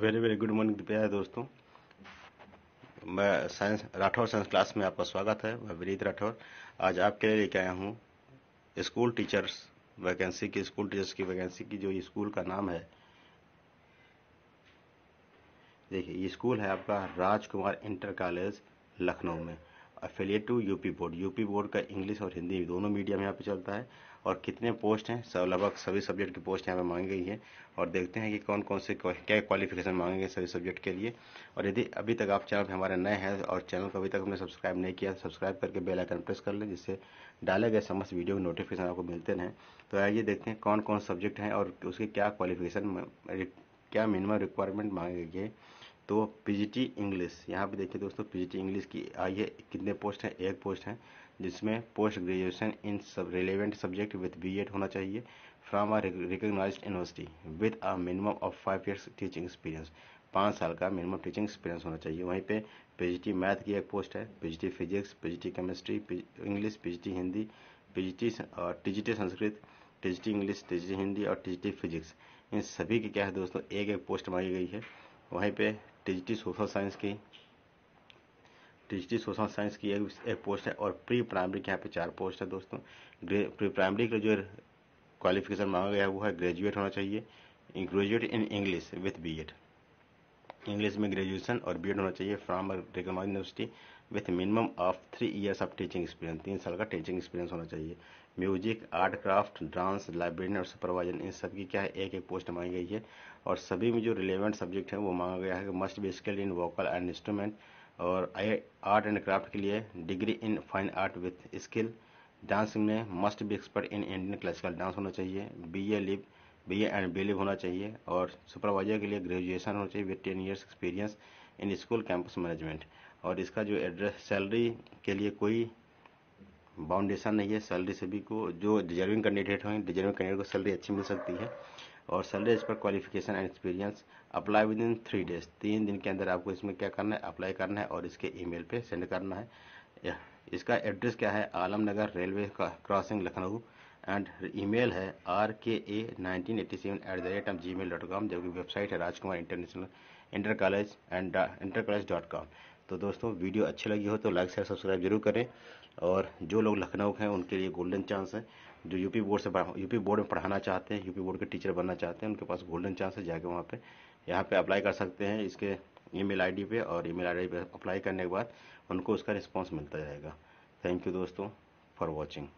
very very good morning प्यारे दोस्तों मैं साइंस राठौर साइंस क्लास में आपका स्वागत है मैं विनीत राठौर आज आपके लिए लेके आया हूँ स्कूल टीचर्स वैकेंसी की स्कूल टीचर्स की वैकेंसी की जो स्कूल का नाम है देखिए ये स्कूल है आपका राजकुमार इंटर कॉलेज लखनऊ में affiliated to UP board UP board का इंग्लिश और हिंदी दोनों मीडियम यहाँ पे चलता है और कितने पोस्ट हैं सब लगभग सभी सब्जेक्ट की पोस्ट यहाँ पे मांगी गई है और देखते हैं कि कौन कौन से क्या क्वालिफिकेशन मांगेंगे सभी सब्जेक्ट के लिए और यदि अभी तक आप चैनल पर हमारे नए हैं और चैनल को अभी तक हमने सब्सक्राइब नहीं किया सब्सक्राइब करके बेल आइकन प्रेस कर लें जिससे डाले गए समस्त वीडियो के नोटिफिकेशन आपको मिलते रहें तो आइए देखते हैं कौन कौन सब्जेक्ट हैं और उसके क्या क्वालिफिकेशन क्या मिनिमम रिक्वायरमेंट मांगे गई है तो पीजीटी इंग्लिश यहाँ पे देखिए दोस्तों पीजीटी इंग्लिश की आई है कितने पोस्ट हैं एक पोस्ट है जिसमें पोस्ट ग्रेजुएशन इन सब रिलेवेंट सब्जेक्ट विद बीएड होना चाहिए from a recognised university with a minimum of five years teaching experience पाँच साल का मिनिमम टीचिंग एक्सपीरियंस होना चाहिए वहीं पे पीजीटी मैथ की एक पोस्ट है PGT physics PGT chemistry English PGT Hindi PGT TGT Sanskrit TGT English TGT Hindi और टीजीटी फिजिक्स इन सभी की क्या है दोस्तों एक एक पोस्ट मांगी गई है वहीं पे टीजीटी सोशल साइंस की टीजीटी सोशल साइंस की एक, एक पोस्ट है और प्री प्राइमरी के यहाँ पे चार पोस्ट है दोस्तों प्री प्राइमरी का जो क्वालिफिकेशन मांगा गया है वो है ग्रेजुएट होना चाहिए graduate in English with B English में ग्रेजुएशन और बी होना चाहिए from recognised university with minimum of three years of teaching experience तीन साल का टीचिंग एक्सपीरियंस होना चाहिए music art craft dance library और सुपरवाइजर इन सब की क्या है एक एक पोस्ट मांगी गई है और सभी में जो रिलेवेंट सब्जेक्ट है वो मांगा गया है कि must be skilled in vocal and instrument और आर्ट एंड क्राफ्ट के लिए degree in fine art with skill dance में must be expert in Indian classical dance होना चाहिए B A lib B A and B lib होना चाहिए और supervisor के लिए ग्रेजुएशन होना चाहिए with ten years experience in school campus management और इसका जो एड्रेस सैलरी के लिए कोई बाउंडेशन नहीं है सैलरी सभी को जो डिजर्विंग कैंडिडेट हैं डिजर्विंग कैंडिडेट को सैलरी अच्छी मिल सकती है और सैलरी इस पर qualification and experience apply within three days तीन दिन के अंदर आपको इसमें क्या करना है अप्लाई करना है और इसके ईमेल पे सेंड करना है इसका एड्रेस क्या है Alam Nagar railway crossing Lucknow and email है R K A nineteen eighty seven at the rate of Gmail dot com जबकि वेबसाइट है Rajkumar international inter college and inter college dot com तो दोस्तों वीडियो अच्छी लगी हो तो लाइक शेयर सब्सक्राइब जरूर करें और जो लोग लखनऊ हैं उनके लिए गोल्डन चांस है जो यूपी बोर्ड से यूपी बोर्ड में पढ़ाना चाहते हैं यूपी बोर्ड के टीचर बनना चाहते हैं उनके पास गोल्डन चांस है जाके वहाँ पर यहाँ पर अप्लाई कर सकते हैं इसके ईमेल आईडी पे और ईमेल आईडी पे अप्लाई करने के बाद उनको उसका रिस्पांस मिलता जाएगा थैंक यू दोस्तों फॉर वॉचिंग